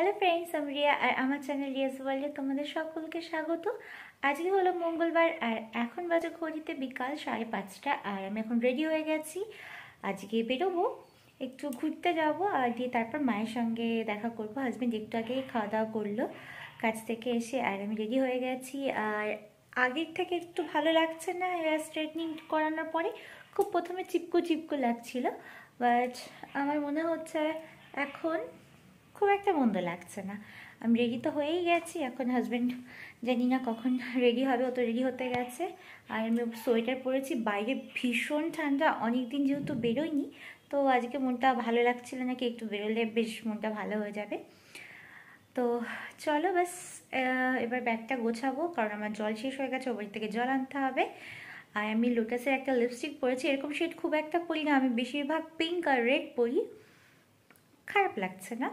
hello friends আমি রিয়া আর আমার channel Riaz ওয়ার্ল্ডে তোমাদের সকলকে স্বাগত আজকে হলো মঙ্গলবার আর এখন বাজে ঘড়িতে বিকাল সাড়ে পাঁচটা আর আমি এখন রেডি হয়ে গেছি আজকে বেরোবো একটু ঘুরতে যাব আর দিয়ে তারপর মায়ের সঙ্গে দেখা করব হাজব্যান্ড একটু আগে খাওয়া দাওয়া করলো কাজ থেকে এসে আর আমি রেডি হয়ে গেছি আর আগের থেকে একটু ভালো লাগছে না হেয়ার স্ট্রেটনিং করানোর পরে খুব প্রথমে চিপকো চিপকো লাগছিল বাট আমার মনে হচ্ছে এখন খুব একটা মন্দ লাগছে না আমি রেডি তো হয়েই গেছি এখন হাজব্যান্ড জানি না কখন রেডি হবে ও তো রেডি হতে গেছে আর আমি সোয়েটার পরেছি বাইরে ভীষণ ঠান্ডা অনেক দিন যেহেতু বেরোয়নি তো আজকে মনটা ভালো লাগছিল নাকি একটু বেরোলে বেশ মনটা ভালো হয়ে যাবে তো চলো বাস এবার ব্যাগটা গোছাবো কারণ আমার জল শেষ হয়ে গেছে ওবার থেকে জল আনতে হবে আর আমি লোটাসের একটা লিপস্টিক পরেছি এরকম শেড খুব একটা পরি না আমি বেশিরভাগ পিঙ্ক আর রেড পরি খারাপ লাগছে না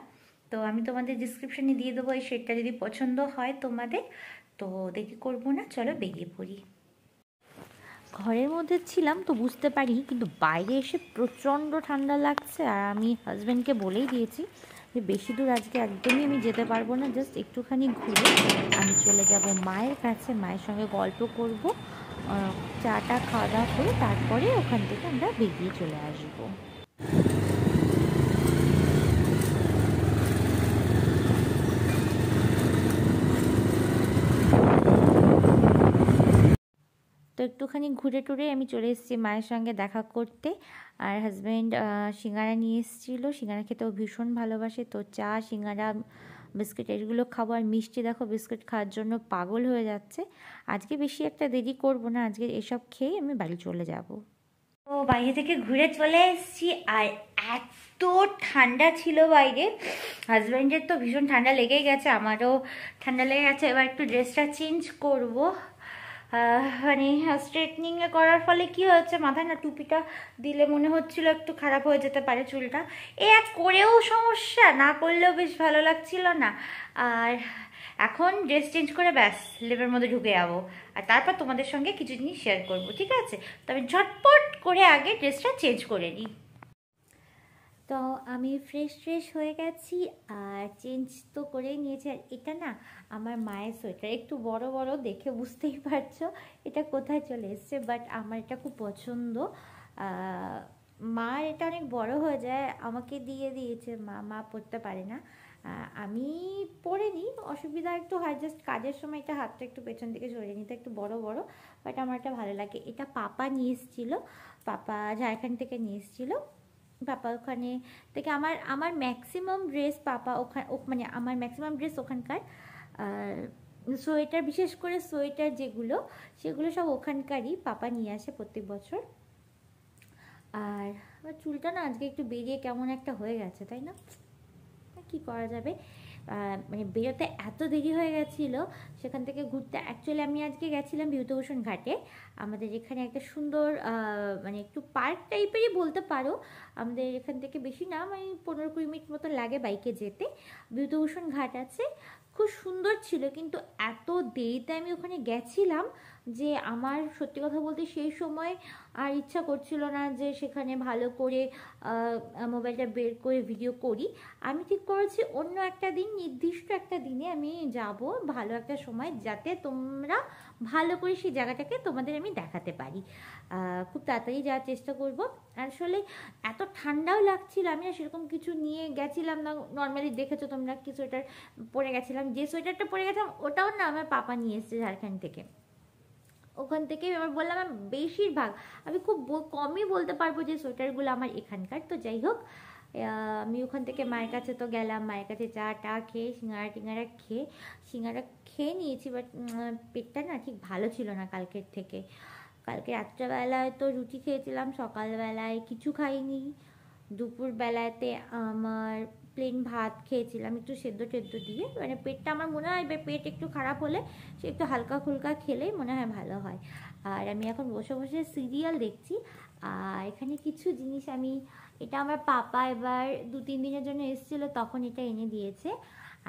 তো আমি তোমাদের ডিসক্রিপশানে দিয়ে দেবো এই শেডটা যদি পছন্দ হয় তোমাদের তো দেখে করবো না চলো বেরিয়ে পড়ি ঘরের মধ্যে ছিলাম তো বুঝতে পারি কিন্তু বাইরে এসে প্রচণ্ড ঠান্ডা লাগছে আর আমি হাজব্যান্ডকে বলেই দিয়েছি যে বেশি দূর আজকে একদমই আমি যেতে পারবো না জাস্ট একটুখানি ঘুরে আমি চলে যাব মায়ের কাছে মায়ের সঙ্গে গল্প করব চাটা খাওয়া দাওয়া করে তারপরে ওখান থেকে আমরা বেরিয়ে চলে আসবো একটুখানি ঘুরে টুরে আমি চলে এসেছি মায়ের সঙ্গে দেখা করতে আর হাজব্যান্ড সিঙ্গারা নিয়ে এসেছিলো সিঙ্গারা খেতেও ভীষণ ভালোবাসে তো চা সিঙ্গারা বিস্কিট এগুলো খাবো আর মিষ্টি দেখো বিস্কিট খাওয়ার জন্য পাগল হয়ে যাচ্ছে আজকে বেশি একটা দেরি করব না আজকে এসব খেয়ে আমি বাড়ি চলে যাব তো বাইরে থেকে ঘুরে চলে এসেছি আর এত ঠান্ডা ছিল বাইরে হাজব্যান্ডের তো ভীষণ ঠান্ডা লেগে গেছে আমারও ঠান্ডা লেগে গেছে এবার একটু ড্রেসটা চেঞ্জ করবো মানে স্ট্রেটনিং হ্যাঁ, করার ফলে কি হয়েছে মাথায় না টুপিটা দিলে মনে হচ্ছিল একটু খারাপ হয়ে যেতে পারে চুলটা এ এক করেও সমস্যা না করলেও বেশ ভালো লাগছিল না আর এখন ড্রেস চেঞ্জ করে ব্যাস লেবের মধ্যে ঢুকে যাবো আর তারপর তোমাদের সঙ্গে কিছু জিনিস শেয়ার করবো ঠিক আছে তবে ঝটপট করে আগে ড্রেসটা চেঞ্জ করে নিই তো আমি ফ্রেশ ফ্রেশ হয়ে গেছি আর চেঞ্জ তো করেই নিয়েছি আর এটা না আমার মায়ের সোয়েটার একটু বড় বড় দেখে বুঝতেই পারছো এটা কোথায় চলে এসছে বাট আমার এটা খুব পছন্দ মার এটা অনেক বড় হয়ে যায় আমাকে দিয়ে দিয়েছে মা মা পড়তে পারে না আমি পরে নিই অসুবিধা একটু হয় জাস্ট কাজের সময় এটা হাতটা একটু পেছন দিকে সরিয়ে নিতে একটু বড় বড় বাট আমার এটা ভালো লাগে এটা পাপা নিয়ে এসেছিলো পাপা ঝাড়খণ্ড থেকে নিয়ে এসেছিলো পাপা ওখানে থেকে আমার আমার ম্যাক্সিমাম ড্রেস পাপা ওখানে মানে আমার ম্যাক্সিমাম ড্রেস ওখানকার সোয়েটার বিশেষ করে সোয়েটার যেগুলো সেগুলো সব ওখানকারই পাপা নিয়ে আসে প্রত্যেক বছর আর আমার চুলটা না আজকে একটু বেরিয়ে কেমন একটা হয়ে গেছে তাই না কি করা যাবে মানে বেরোতে এত দেরি হয়ে গেছিলো সেখান থেকে ঘুরতে অ্যাকচুয়ালি আমি আজকে গেছিলাম বিভূতভূষণ ঘাটে আমাদের এখানে একটা সুন্দর মানে একটু পার্ক টাইপেরই বলতে পারো আমাদের এখান থেকে বেশি না মানে পনেরো কুড়ি মিনিট মতো লাগে বাইকে যেতে বিভূতভূষণ ঘাট আছে খুব সুন্দর ছিল কিন্তু এত দেরিতে আমি ওখানে গেছিলাম যে আমার সত্যি কথা বলতে সেই সময় আর ইচ্ছা করছিল না যে সেখানে ভালো করে মোবাইলটা বের করে ভিডিও করি আমি ঠিক করেছি অন্য একটা দিন নির্দিষ্ট একটা দিনে আমি যাব ভালো একটা সময় যাতে তোমরা ভালো করে সেই জায়গাটাকে তোমাদের আমি দেখাতে পারি খুব তাড়াতাড়ি যাওয়ার চেষ্টা করব আসলে এত ঠান্ডাও লাগছিল আমি আর সেরকম কিছু নিয়ে গেছিলাম না নর্মালি দেখেছো তোমরা কি সোয়েটার পরে গেছিলাম যে সোয়েটারটা পরে গেছিলাম ওটাও না আমার পাপা নিয়ে এসছে ঝাড়খণ্ড থেকে ওখান থেকে আমার বললাম বেশিরভাগ আমি খুব কমই বলতে পারবো যে সোয়েটারগুলো আমার এখানকার তো যাই হোক আমি ওখান থেকে মায়ের কাছে তো গেলাম মায়ের কাছে চা টা খেয়ে সিঙ্গারা টিঙ্গারা খেয়ে সিঙ্গারা খেয়ে নিয়েছি বাট পেটটা না ঠিক ভালো ছিল না কালকের থেকে কালকে রাত্রেবেলায় তো রুটি খেয়েছিলাম সকালবেলায় কিছু খাইনি দুপুরবেলাতে আমার প্লেন ভাত খেয়েছিলাম একটু সেদ্ধ টেদ্ধ দিয়ে মানে পেটটা আমার মনে হয় এবার পেট একটু খারাপ হলে সে একটু হালকা ফুলকা খেলেই মনে হয় ভালো হয় আর আমি এখন বসে বসে সিরিয়াল দেখছি আর এখানে কিছু জিনিস আমি এটা আমার পাপা এবার দু তিন দিনের জন্য এসেছিলো তখন এটা এনে দিয়েছে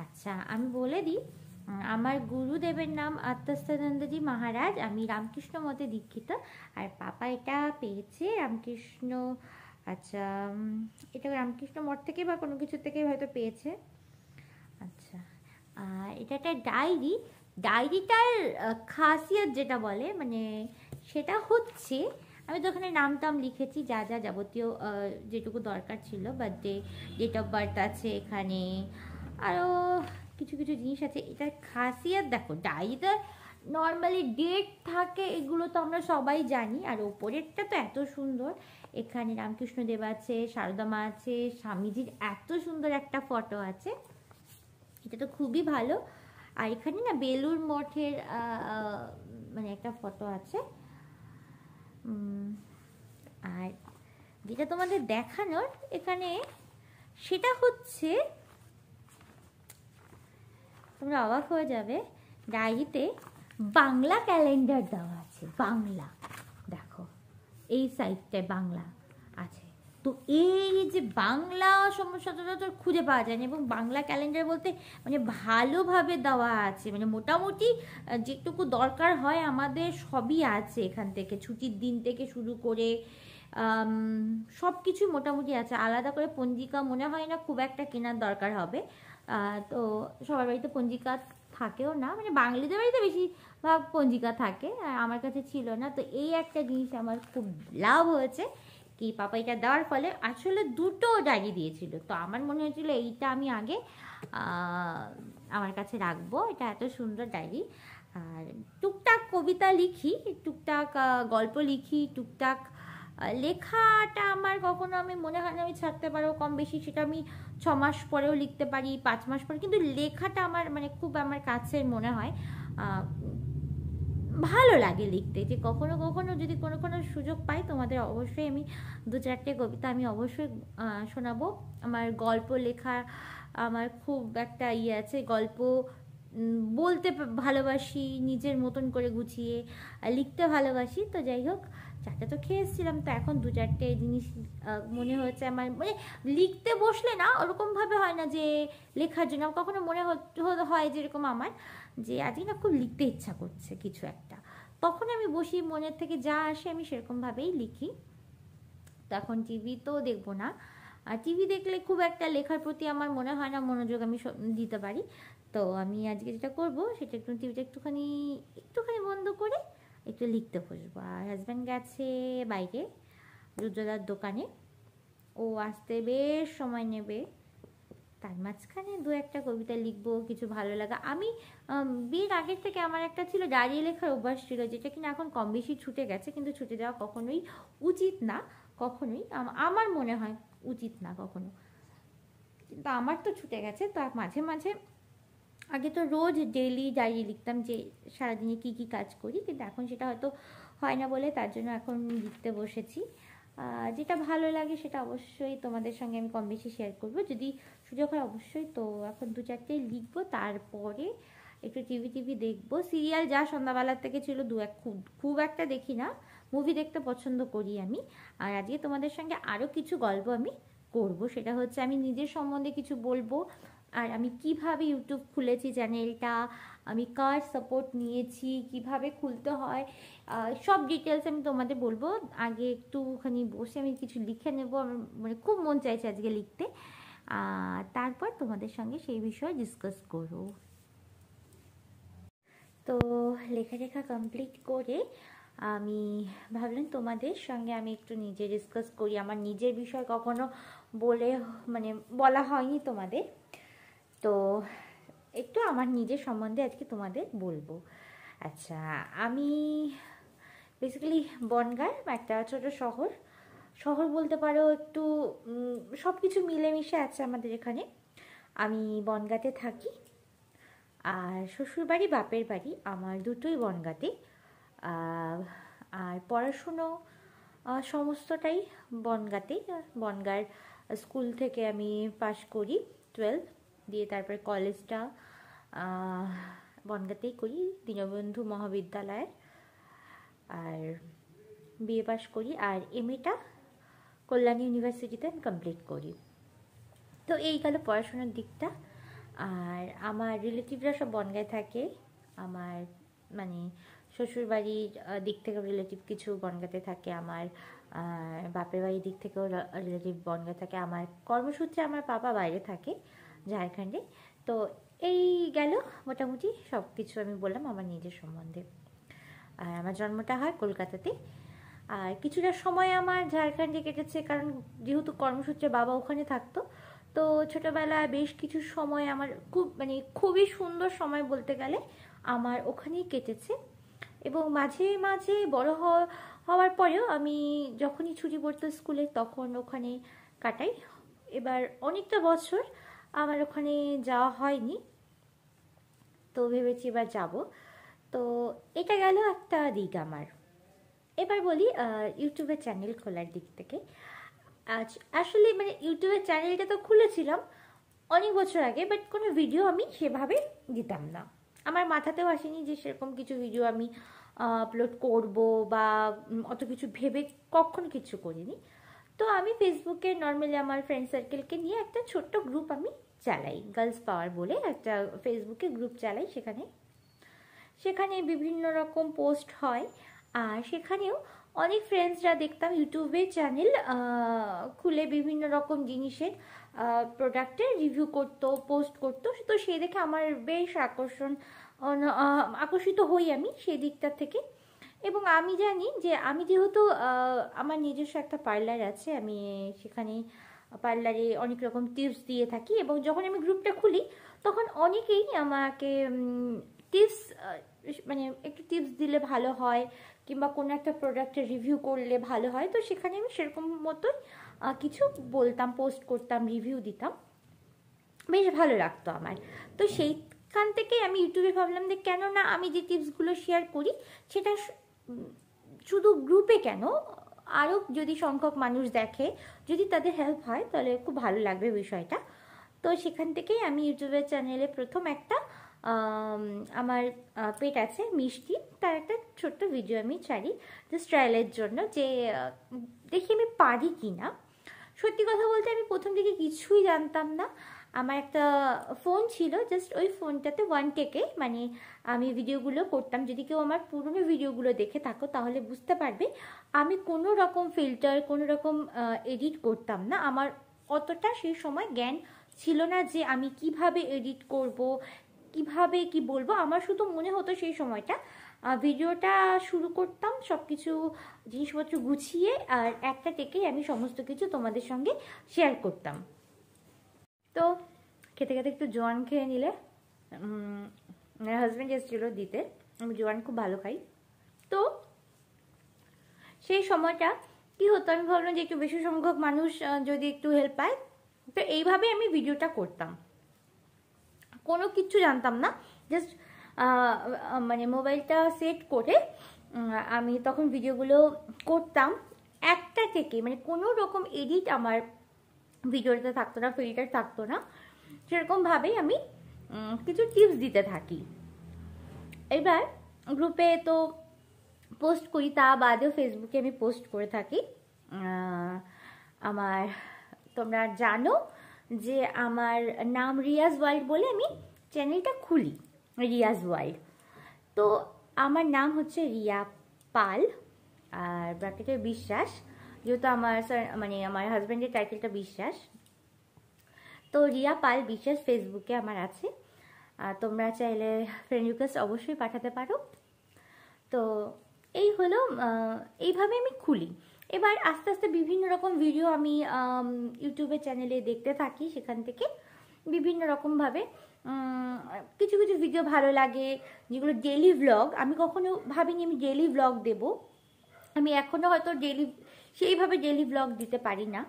আচ্ছা আমি বলে দিই আমার গুরুদেবের নাম আত্মস্থানন্দজি মহারাজ আমি রামকৃষ্ণ মতে দীক্ষিত আর পাপা এটা পেয়েছে রামকৃষ্ণ আচ্ছা এটা রামকৃষ্ণ মঠ থেকে বা কোনো কিছু থেকে হয়তো পেয়েছে আচ্ছা এটা একটা ডায়েরি ডায়েরিটার খাসিয়ত যেটা বলে মানে সেটা হচ্ছে আমি তো ওখানে নাম টাম লিখেছি যা যা যাবতীয় যেটুকু দরকার ছিল বার্থডে ডেট অফ বার্থ আছে এখানে আরও কিছু কিছু জিনিস আছে এটার খাসিয়াত দেখো ডায়েরিতে নর্মালি ডেট থাকে এগুলো তো আমরা সবাই জানি আর ওপরেরটা তো এত সুন্দর এখানে রামকৃষ্ণদেব আছে মা আছে স্বামীজির এত সুন্দর একটা ফটো আছে এটা তো খুবই ভালো আর এখানে না বেলুর মঠের মানে একটা ফটো আছে আর যেটা তোমাদের দেখানোর এখানে সেটা হচ্ছে তোমরা অবাক হয়ে যাবে ডায়েরিতে বাংলা ক্যালেন্ডার দেওয়া আছে বাংলা দেখো এই সাইডটায় বাংলা আছে তো এই যে বাংলা সমস্যাটা তো খুঁজে পাওয়া যায় না এবং বাংলা ক্যালেন্ডার বলতে মানে ভালোভাবে দেওয়া আছে মানে মোটামুটি যেটুকু দরকার হয় আমাদের সবই আছে এখান থেকে ছুটির দিন থেকে শুরু করে সব কিছুই মোটামুটি আছে আলাদা করে পঞ্জিকা মনে হয় না খুব একটা কেনার দরকার হবে তো সবার বাড়িতে পঞ্জিকা থাকেও না মানে বাঙালিদের বাড়িতে বেশি ভাগ পঞ্জিকা থাকে আর আমার কাছে ছিল না তো এই একটা জিনিস আমার খুব লাভ হয়েছে কি পাপা এটা দেওয়ার ফলে আসলে দুটো ডায়েরি দিয়েছিল তো আমার মনে হয়েছিল এইটা আমি আগে আমার কাছে রাখবো এটা এত সুন্দর ডায়েরি আর টুকটাক কবিতা লিখি টুকটাক গল্প লিখি টুকটাক লেখাটা আমার কখনো আমি মনে হয় না আমি ছাড়তে পারবো কম বেশি সেটা আমি ছ মাস পরেও লিখতে পারি পাঁচ মাস পরে কিন্তু লেখাটা আমার মানে খুব আমার কাছের মনে হয় ভালো লাগে লিখতে যে কখনো কখনো যদি কোনো কোনো সুযোগ পাই তোমাদের অবশ্যই আমি দু চারটে কবিতা আমি অবশ্যই শোনাবো আমার গল্প লেখা আমার খুব একটা ইয়ে আছে গল্প বলতে ভালোবাসি নিজের মতন করে গুছিয়ে লিখতে ভালোবাসি তো যাই হোক চারটে তো খেয়ে এসেছিলাম তো এখন দু চারটে জিনিস মনে হয়েছে আমার মানে লিখতে বসলে না ওরকমভাবে হয় না যে লেখার জন্য কখনো মনে হয় যেরকম আমার যে আজকে না খুব লিখতে ইচ্ছা করছে কিছু একটা তখন আমি বসি মনের থেকে যা আসে আমি সেরকমভাবেই লিখি তো এখন টিভি তো দেখবো না আর টিভি দেখলে খুব একটা লেখার প্রতি আমার মনে হয় না মনোযোগ আমি দিতে পারি তো আমি আজকে যেটা করব সেটা একটু টিভিটা একটুখানি একটুখানি বন্ধ করে একটু লিখতে বসবো আর হাজব্যান্ড গেছে বাইরে দুর্যোদার দোকানে ও আসতে বেশ সময় নেবে তার মাঝখানে দু একটা কবিতা লিখবো কিছু ভালো লাগা আমি বিয়ের আগের থেকে আমার একটা ছিল ডায়েরি লেখার অভ্যাস ছিল যেটা কিনা এখন কম বেশি ছুটে গেছে কিন্তু ছুটে যাওয়া কখনোই উচিত না কখনোই আমার মনে হয় উচিত না কখনো কিন্তু আমার তো ছুটে গেছে তো মাঝে মাঝে আগে তো রোজ ডেলি ডায়েরি লিখতাম যে সারাদিনে কি কি কাজ করি কিন্তু এখন সেটা হয়তো হয় না বলে তার জন্য এখন লিখতে বসেছি যেটা ভালো লাগে সেটা অবশ্যই তোমাদের সঙ্গে আমি কম বেশি শেয়ার করবো যদি সুযোগ হয় অবশ্যই তো এখন দু চারটে লিখবো তারপরে একটু টিভি টিভি দেখবো সিরিয়াল যা সন্ধ্যাবেলার থেকে ছিল দু এক খুব খুব একটা দেখি না মুভি দেখতে পছন্দ করি আমি আর আজকে তোমাদের সঙ্গে আরও কিছু গল্প আমি করব সেটা হচ্ছে আমি নিজের সম্বন্ধে কিছু বলবো আর আমি কিভাবে ইউটিউব খুলেছি চ্যানেলটা আমি কার সাপোর্ট নিয়েছি কিভাবে খুলতে হয় সব ডিটেলস আমি তোমাদের বলবো আগে একটুখানি বসে আমি কিছু লিখে নেব আমার মানে খুব মন চাইছে আজকে লিখতে তারপর তোমাদের সঙ্গে সেই বিষয়ে ডিসকাস করো তো লেখা লেখা কমপ্লিট করে আমি ভাবলাম তোমাদের সঙ্গে আমি একটু নিজে ডিসকাস করি আমার নিজের বিষয় কখনো বলে মানে বলা হয়নি তোমাদের তো একটু আমার নিজের সম্বন্ধে আজকে তোমাদের বলবো আচ্ছা আমি বেসিক্যালি বনগাঁ একটা ছোটো শহর শহর বলতে পারো একটু সব কিছু মিলেমিশে আছে আমাদের এখানে আমি বনগাঁতে থাকি আর শ্বশুরবাড়ি বাপের বাড়ি আমার দুটোই বনগাতে আর পড়াশুনো সমস্তটাই বনগাতে বনগাঁর স্কুল থেকে আমি পাশ করি টুয়েলভ দিয়ে তারপরে কলেজটা বনগাতেই করি দীনবন্ধু মহাবিদ্যালয়ের আর বিএ পাস করি আর এম কল্যাণী ইউনিভার্সিটিতে আমি কমপ্লিট করি তো এই গেল পড়াশোনার দিকটা আর আমার রিলেটিভরা সব বনগায় থাকে আমার মানে শ্বশুরবাড়ির দিক থেকেও রিলেটিভ কিছু বনগাতে থাকে আমার বাপের বাড়ির দিক থেকেও রিলেটিভ বনগায় থাকে আমার কর্মসূত্রে আমার বাবা বাইরে থাকে ঝাড়খণ্ডে তো এই গেল মোটামুটি সব কিছু আমি বললাম আমার নিজের সম্বন্ধে আর আমার জন্মটা হয় কলকাতাতে আর কিছুটা সময় আমার ঝাড়খণ্ডে কেটেছে কারণ যেহেতু কর্মসূত্রে বাবা ওখানে থাকতো তো ছোটোবেলায় বেশ কিছু সময় আমার খুব মানে খুবই সুন্দর সময় বলতে গেলে আমার ওখানেই কেটেছে এবং মাঝে মাঝে বড় হওয়ার পরেও আমি যখনই ছুটি পড়তো স্কুলে তখন ওখানে কাটাই এবার অনেকটা বছর আমার ওখানে যাওয়া হয়নি তো ভেবেছি এবার যাব তো এটা গেল একটা দিক আমার এবার বলি ইউটিউবের চ্যানেল খোলার দিক থেকে আজ আসলে মানে ইউটিউবের চ্যানেলটা তো খুলেছিলাম অনেক বছর আগে বাট কোনো ভিডিও আমি সেভাবে দিতাম না আমার মাথাতেও আসেনি যে সেরকম কিছু ভিডিও আমি আপলোড করব বা অত কিছু ভেবে কখন কিছু করিনি তো আমি ফেসবুকে নর্মালি আমার ফ্রেন্ড সার্কেলকে নিয়ে একটা ছোট্ট গ্রুপ আমি চালাই গার্লস পাওয়ার বলে একটা ফেসবুকে গ্রুপ চালাই সেখানে সেখানে বিভিন্ন রকম পোস্ট হয় আর সেখানেও অনেক ফ্রেন্ডসরা দেখতাম ইউটিউবে চ্যানেল খুলে বিভিন্ন রকম জিনিসের প্রোডাক্টের রিভিউ করত পোস্ট করত তো সেই দেখে আমার বেশ আকর্ষণ আকর্ষিত হই আমি সেই থেকে এবং আমি জানি যে আমি যেহেতু আমার নিজস্ব একটা পার্লার আছে আমি সেখানে পার্লারে অনেক রকম টিপস দিয়ে থাকি এবং যখন আমি গ্রুপটা খুলি তখন অনেকেই আমাকে টিপস মানে একটু টিপস দিলে ভালো হয় কিংবা কোনো একটা প্রোডাক্টের রিভিউ করলে ভালো হয় তো সেখানে আমি সেরকম মতোই কিছু বলতাম পোস্ট করতাম রিভিউ দিতাম বেশ ভালো লাগতো আমার তো সেইখান থেকে আমি ইউটিউবে ভাবলাম যে কেন না আমি যে টিপসগুলো শেয়ার করি সেটা শুধু গ্রুপে কেন আরও যদি সংখ্যক মানুষ দেখে যদি তাদের হেল্প হয় তাহলে খুব ভালো লাগবে বিষয়টা তো সেখান থেকেই আমি ইউটিউবের চ্যানেলে প্রথম একটা আমার পেট আছে মিষ্টি তার একটা ছোট্ট ভিডিও আমি ছাড়ি জাস্ট ট্রায়ালের জন্য যে দেখি আমি পারি কি না সত্যি কথা বলতে আমি প্রথম দিকে কিছুই জানতাম না আমার একটা ফোন ছিল জাস্ট ওই ফোনটাতে ওয়ান টেকে মানে আমি ভিডিওগুলো করতাম যদি কেউ আমার পুরনো ভিডিওগুলো দেখে থাকো তাহলে বুঝতে পারবে আমি কোনো রকম ফিল্টার কোনো রকম এডিট করতাম না আমার অতটা সেই সময় জ্ঞান ছিল না যে আমি কিভাবে এডিট করব কিভাবে কি বলবো আমার শুধু মনে হতো সেই সময়টা ভিডিওটা শুরু করতাম সব কিছু জিনিসপত্র গুছিয়ে আর একটা টেকেই আমি সমস্ত কিছু তোমাদের সঙ্গে শেয়ার করতাম তো খেতে খেতে একটু জোয়ান খেয়ে নিলে হাজব্যান্ড এসেছিল দিতে আমি জোয়ান খুব ভালো খাই তো সেই সময়টা কি হতো আমি ভাবলাম যে একটু বেশি সংখ্যক মানুষ যদি একটু হেল্প পায় তো এইভাবে আমি ভিডিওটা করতাম কোনো কিছু জানতাম না জাস্ট মানে মোবাইলটা সেট করে আমি তখন ভিডিওগুলো করতাম একটা থেকে মানে কোনো রকম এডিট আমার ভিডিওতে থাকতো না ফিল্টার থাকতো না সেরকমভাবেই আমি কিছু টিপস দিতে থাকি এবার গ্রুপে তো পোস্ট করি তা বাদেও ফেসবুকে আমি পোস্ট করে থাকি আমার তোমরা জানো যে আমার নাম রিয়াজ ওয়াইল্ড বলে আমি চ্যানেলটা খুলি রিয়াজ ওয়াইল্ড তো আমার নাম হচ্ছে রিয়া পাল আর ব্র্যাকেটের বিশ্বাস যেহেতু আমার স্যার মানে আমার হাজব্যান্ডের টাইটেলটা বিশ্বাস তো রিয়া পাল বিশ্বাস ফেসবুকে আমার আছে তোমরা চাইলে ফ্রেন্ড রিকোয়েস্ট অবশ্যই পাঠাতে পারো তো এই হলো এইভাবে আমি খুলি এবার আস্তে আস্তে বিভিন্ন রকম ভিডিও আমি ইউটিউবের চ্যানেলে দেখতে থাকি সেখান থেকে বিভিন্ন রকমভাবে কিছু কিছু ভিডিও ভালো লাগে যেগুলো ডেলি ভ্লগ আমি কখনো ভাবিনি আমি ডেলি ভ্লগ দেব আমি এখনও হয়তো ডেলি সেইভাবে ডেলি ব্লগ দিতে পারি না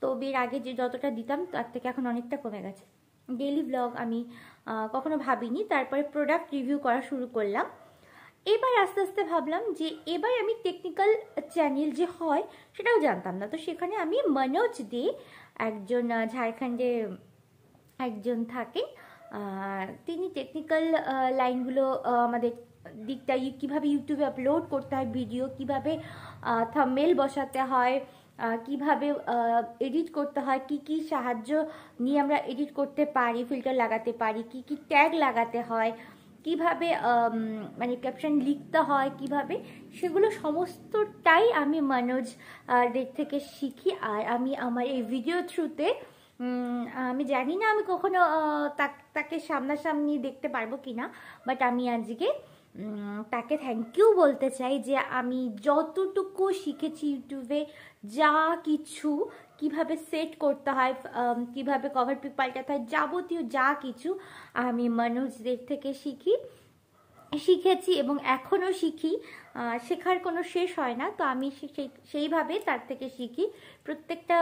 তো বিয়ের আগে যে যতটা দিতাম তার থেকে এখন অনেকটা কমে গেছে ডেলি ব্লগ আমি কখনো ভাবিনি তারপরে প্রোডাক্ট রিভিউ করা শুরু করলাম এবার আস্তে আস্তে ভাবলাম যে এবার আমি টেকনিক্যাল চ্যানেল যে হয় সেটাও জানতাম না তো সেখানে আমি মনোজ দে একজন ঝাড়খণ্ডে একজন থাকে তিনি টেকনিক্যাল লাইনগুলো আমাদের দিকটা কীভাবে ইউটিউবে আপলোড করতে হয় ভিডিও কিভাবে থাম্বেল বসাতে হয় কিভাবে এডিট করতে হয় কি কি সাহায্য নিয়ে আমরা এডিট করতে পারি ফিল্টার লাগাতে পারি কি কি ট্যাগ লাগাতে হয় কিভাবে মানে ক্যাপশন লিখতে হয় কিভাবে সেগুলো সমস্তটাই আমি মানোজ দের থেকে শিখি আর আমি আমার এই ভিডিও থ্রুতে আমি জানি না আমি কখনো তাকে সামনাসামনি দেখতে পারবো কিনা বাট আমি আজকে তাকে থ্যাংক ইউ বলতে চাই যে আমি যতটুকু শিখেছি ইউটিউবে যা কিছু কিভাবে সেট করতে হয় কিভাবে কভার পিক পাল্টাতে হয় যাবতীয় যা কিছু আমি মানুষদের থেকে শিখি শিখেছি এবং এখনও শিখি শেখার কোনো শেষ হয় না তো আমি সেইভাবে তার থেকে শিখি প্রত্যেকটা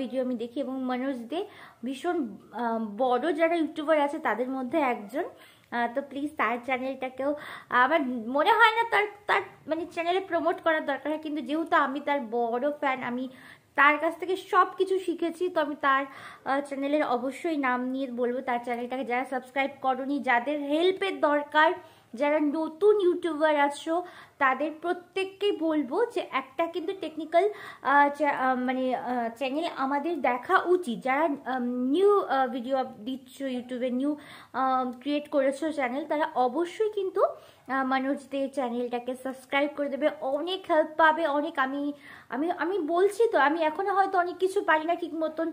ভিডিও আমি দেখি এবং মানুষদের ভীষণ বড় যারা ইউটিউবার আছে তাদের মধ্যে একজন তো প্লিজ তার চ্যানেলটাকেও আমার মনে হয় না তার তার মানে চ্যানেলে প্রমোট করার দরকার হয় কিন্তু যেহেতু আমি তার বড় ফ্যান আমি তার কাছ থেকে সব কিছু শিখেছি তো আমি তার চ্যানেলের অবশ্যই নাম নিয়ে বলবো তার চ্যানেলটাকে যারা সাবস্ক্রাইব করনি যাদের হেল্পের দরকার যারা নতুন ইউটিউবার আছো তাদের প্রত্যেককেই বলবো যে একটা কিন্তু টেকনিক্যাল মানে চ্যানেল আমাদের দেখা উচিত যারা নিউ ভিডিও দিচ্ছ ইউটিউবে নিউ ক্রিয়েট করেছো চ্যানেল তারা অবশ্যই কিন্তু মানুষদের চ্যানেলটাকে সাবস্ক্রাইব করে দেবে অনেক হেল্প পাবে অনেক আমি আমি আমি বলছি তো আমি এখনও হয়তো অনেক কিছু পারি না ঠিক মতন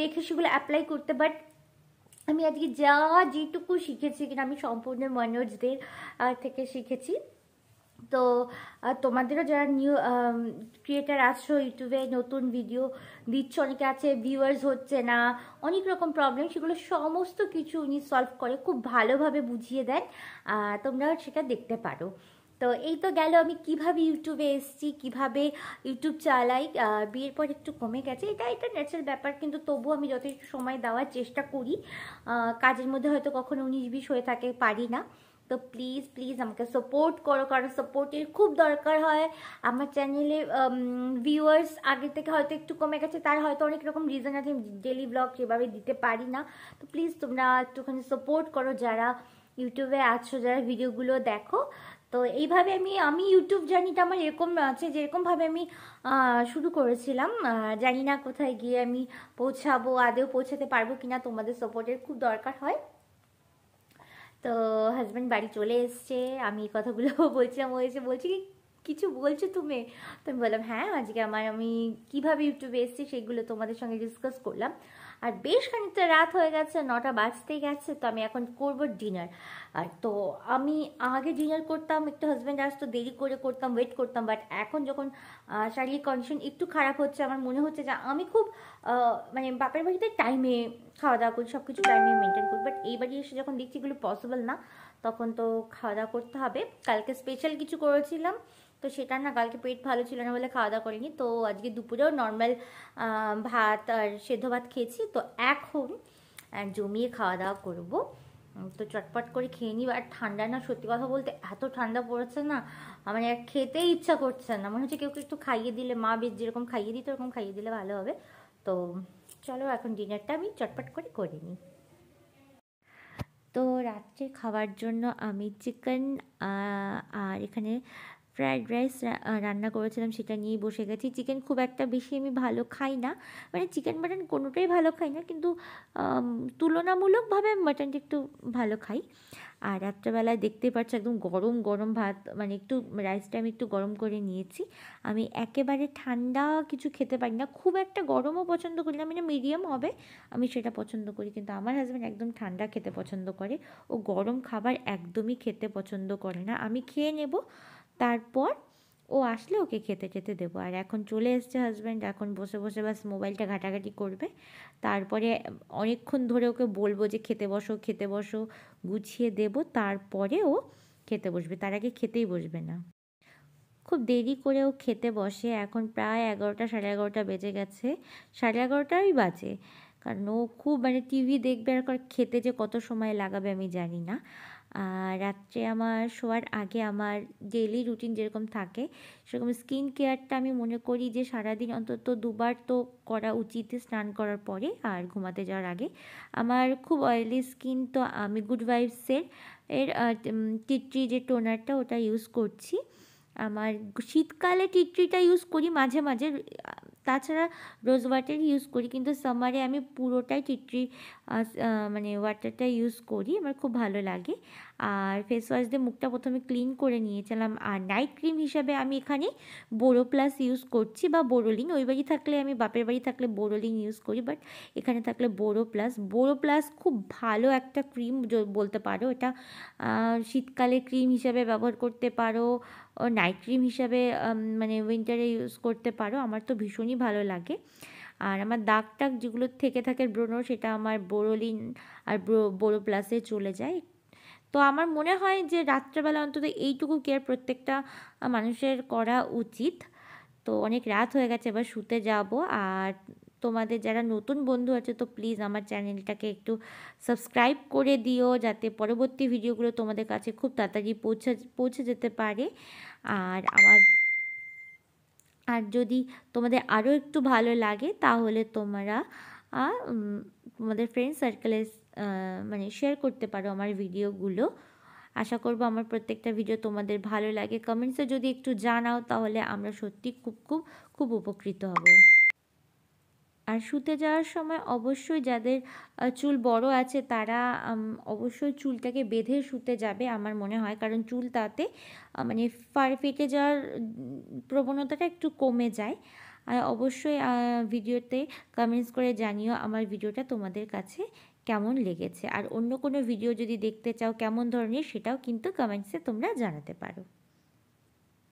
দেখে সেগুলো অ্যাপ্লাই করতে বাট আমি আজকে যা যেটুকু শিখেছি কিনা আমি সম্পূর্ণ মনোজদের থেকে শিখেছি তো তোমাদেরও যারা নিউ ক্রিয়েটার আসছো ইউটিউবে নতুন ভিডিও দিচ্ছ অনেকে আছে ভিউয়ার্স হচ্ছে না অনেক রকম প্রবলেম সেগুলো সমস্ত কিছু উনি সলভ করে খুব ভালোভাবে বুঝিয়ে দেন তোমরাও সেটা দেখতে পারো তো এই তো গেল আমি কিভাবে ইউটিউবে এসছি কিভাবে ইউটিউব চালাই বিয়ের পর একটু কমে গেছে এটা এটা ন্যাচারাল ব্যাপার কিন্তু তবুও আমি যথেষ্ট সময় দেওয়ার চেষ্টা করি কাজের মধ্যে হয়তো কখনো উনিশ বিশ হয়ে থাকে পারি না তো প্লিজ প্লিজ আমাকে সাপোর্ট করো কারণ সাপোর্টের খুব দরকার হয় আমার চ্যানেলে ভিউয়ার্স আগে থেকে হয়তো একটু কমে গেছে তার হয়তো অনেক রকম রিজন আছে ডেলি ব্লগ সেভাবে দিতে পারি না তো প্লিজ তোমরা একটুখানি সাপোর্ট করো যারা ইউটিউবে আছো যারা ভিডিওগুলো দেখো তো এইভাবে আমি আমি ইউটিউব জার্নিটা আমার এরকম আছে যেরকমভাবে আমি শুরু করেছিলাম জানি না কোথায় গিয়ে আমি পৌঁছাবো আদেও পৌঁছাতে পারবো কিনা তোমাদের সাপোর্টের খুব দরকার হয় তো হাজব্যান্ড বাড়ি চলে এসছে আমি কথাগুলো বলছিলাম ও এসে বলছি কি কিছু বলছো তুমি তো আমি বললাম হ্যাঁ আজকে আমার আমি কিভাবে ইউটিউবে এসেছি সেগুলো তোমাদের সঙ্গে ডিসকাস করলাম আর বেশ খানিকটা রাত হয়ে গেছে নটা বাজতে গেছে তো আমি এখন করব ডিনার আর তো আমি আগে ডিনার করতাম একটু হাজব্যান্ড আসতো দেরি করে করতাম ওয়েট করতাম বাট এখন যখন শারীরিক কন্ডিশন একটু খারাপ হচ্ছে আমার মনে হচ্ছে যে আমি খুব মানে বাপের বাড়িতে টাইমে খাওয়া দাওয়া করি সব কিছু টাইমে মেনটেন করি বাট এই বাড়ি এসে যখন দেখছি এগুলো পসিবল না তখন তো খাওয়া দাওয়া করতে হবে কালকে স্পেশাল কিছু করেছিলাম তো সেটা না কালকে পেট ভালো ছিল না বলে খাওয়া দাওয়া করিনি তো আজকে দুপুরেও নর্মাল ভাত আর সেদ্ধ ভাত খেয়েছি তো এখন জমিয়ে খাওয়া দাওয়া করবো তো চটপট করে খেয়ে নিই আর ঠান্ডা না সত্যি কথা বলতে এত ঠান্ডা পড়েছে না মানে খেতেই ইচ্ছা করছে না মনে হচ্ছে কেউ একটু খাইয়ে দিলে মা বেশ যেরকম খাইয়ে দিত ওরকম খাইয়ে দিলে ভালো হবে তো চলো এখন ডিনারটা আমি চটপট করে করে নিই তো রাত্রে খাওয়ার জন্য আমি চিকেন আর এখানে ফ্রায়েড রাইস রান্না করেছিলাম সেটা নিয়েই বসে গেছি চিকেন খুব একটা বেশি আমি ভালো খাই না মানে চিকেন মাটন কোনোটাই ভালো খাই না কিন্তু তুলনামূলকভাবে মাটনটা একটু ভালো খাই আর রাত্রেবেলায় দেখতে পাচ্ছ একদম গরম গরম ভাত মানে একটু রাইসটা আমি একটু গরম করে নিয়েছি আমি একেবারে ঠান্ডা কিছু খেতে পারি না খুব একটা গরমও পছন্দ করি না মানে মিডিয়াম হবে আমি সেটা পছন্দ করি কিন্তু আমার হাজব্যান্ড একদম ঠান্ডা খেতে পছন্দ করে ও গরম খাবার একদমই খেতে পছন্দ করে না আমি খেয়ে নেব তারপর ও আসলে ওকে খেতে খেতে দেবো আর এখন চলে এসছে হাজব্যান্ড এখন বসে বসে বাস মোবাইলটা ঘাটাঘাটি করবে তারপরে অনেকক্ষণ ধরে ওকে বলবো যে খেতে বসো খেতে বসো গুছিয়ে দেব তারপরে ও খেতে বসবে তার আগে খেতেই বসবে না খুব দেরি করে ও খেতে বসে এখন প্রায় এগারোটা সাড়ে এগারোটা বেজে গেছে সাড়ে এগারোটাই বাজে কারণ ও খুব মানে টিভি দেখবে আর খেতে যে কত সময় লাগাবে আমি জানি না আর রাত্রে আমার শোয়ার আগে আমার ডেলি রুটিন যেরকম থাকে সেরকম স্কিন কেয়ারটা আমি মনে করি যে সারাদিন অন্তত দুবার তো করা উচিত স্নান করার পরে আর ঘুমাতে যাওয়ার আগে আমার খুব অয়েলি স্কিন তো আমি গুড ভাইবসের এর টিট্রি যে টোনারটা ওটা ইউজ করছি আমার শীতকালে টিট্রিটা ইউজ করি মাঝে মাঝে তাছাড়া রোজ ওয়াটার ইউজ করি কিন্তু সামারে আমি পুরোটাই টিট্রি মানে ওয়াটারটা ইউজ করি আমার খুব ভালো লাগে আর ফেস ওয়াশ দিয়ে মুখটা প্রথমে ক্লিন করে নিয়েছিলাম আর নাইট ক্রিম হিসাবে আমি এখানে বোরো প্লাস ইউজ করছি বা বোরোলিন ওই বাড়ি থাকলে আমি বাপের বাড়ি থাকলে বোরোলিন ইউজ করি বাট এখানে থাকলে বোরো প্লাস বোরো প্লাস খুব ভালো একটা ক্রিম বলতে পারো এটা শীতকালে ক্রিম হিসাবে ব্যবহার করতে পারো নাইট ক্রিম হিসাবে মানে উইন্টারে ইউজ করতে পারো আমার তো ভীষণই ভালো লাগে আর আমার দাগ টাগ যেগুলো থেকে থাকে ব্রণর সেটা আমার বোরোলিন আর বোরো প্লাসে চলে যায় তো আমার মনে হয় যে রাত্রেবেলা অন্তত এইটুকু কেয়ার প্রত্যেকটা মানুষের করা উচিত তো অনেক রাত হয়ে গেছে এবার শুতে যাব আর তোমাদের যারা নতুন বন্ধু আছে তো প্লিজ আমার চ্যানেলটাকে একটু সাবস্ক্রাইব করে দিও যাতে পরবর্তী ভিডিওগুলো তোমাদের কাছে খুব তাড়াতাড়ি পৌঁছে পৌঁছে যেতে পারে আর আমার আর যদি তোমাদের আরও একটু ভালো লাগে তাহলে তোমরা তোমাদের ফ্রেন্ড সার্কেলে মানে শেয়ার করতে পারো আমার ভিডিওগুলো আশা করব আমার প্রত্যেকটা ভিডিও তোমাদের ভালো লাগে কমেন্টসে যদি একটু জানাও তাহলে আমরা সত্যি খুব খুব খুব উপকৃত হব আর শুতে যাওয়ার সময় অবশ্যই যাদের চুল বড় আছে তারা অবশ্যই চুলটাকে বেঁধে শুতে যাবে আমার মনে হয় কারণ চুল তাতে মানে ফার ফেটে যাওয়ার প্রবণতাটা একটু কমে যায় আর অবশ্যই ভিডিওতে কমেন্টস করে জানিও আমার ভিডিওটা তোমাদের কাছে কেমন লেগেছে আর অন্য কোনো ভিডিও যদি দেখতে চাও কেমন ধরনের সেটাও কিন্তু কমেন্টসে তোমরা জানাতে পারো